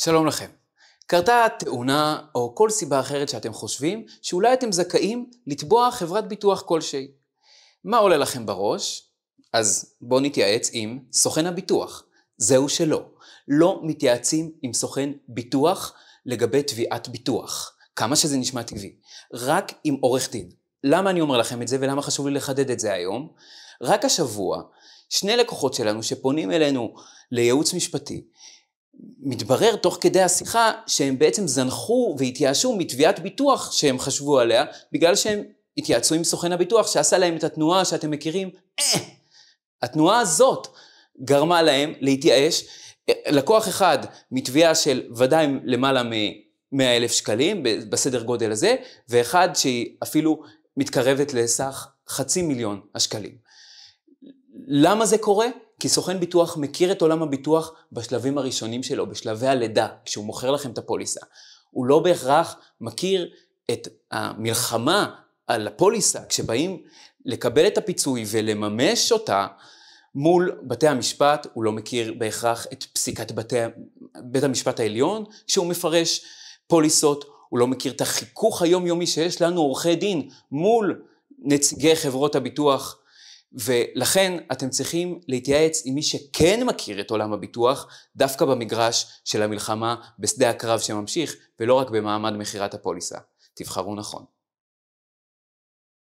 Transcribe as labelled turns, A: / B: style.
A: שלום לכם. קרתה תאונה או כל סיבה אחרת שאתם חושבים שאולי אתם זכאים לתבוע חברת ביטוח כלשהי. מה עולה לכם בראש? אז בואו נתייעץ עם סוכן הביטוח. זהו שלא. לא מתייעצים עם סוכן ביטוח לגבי תביעת ביטוח. כמה שזה נשמע טבעי. רק עם עורך דין. למה אני אומר לכם את זה ולמה חשוב לי לחדד את זה היום? רק השבוע, שני לקוחות שלנו שפונים אלינו לייעוץ משפטי, מתברר תוך כדי השיחה שהם בעצם זנחו והתייאשו מתביעת ביטוח שהם חשבו עליה, בגלל שהם התייעצו עם סוכן הביטוח שעשה להם את התנועה שאתם מכירים. אה, התנועה הזאת גרמה להם להתייאש. לקוח אחד מתביעה של ודאי למעלה מ-100 אלף שקלים בסדר גודל הזה, ואחד שהיא אפילו מתקרבת לסך חצי מיליון השקלים. למה זה קורה? כי סוכן ביטוח מכיר את עולם הביטוח בשלבים הראשונים שלו, בשלבי הלידה, כשהוא מוכר לכם את הפוליסה. הוא לא בהכרח מכיר את המלחמה על הפוליסה, כשבאים לקבל את הפיצוי ולממש אותה, מול בתי המשפט, הוא לא מכיר בהכרח את פסיקת בתי, בית המשפט העליון, כשהוא מפרש פוליסות, הוא לא מכיר את החיכוך היומיומי שיש לנו עורכי דין מול נציגי חברות הביטוח ולכן אתם צריכים להתייעץ עם מי שכן מכיר את עולם הביטוח, דווקא במגרש של המלחמה, בשדה הקרב שממשיך, ולא רק במעמד מכירת הפוליסה. תבחרו נכון.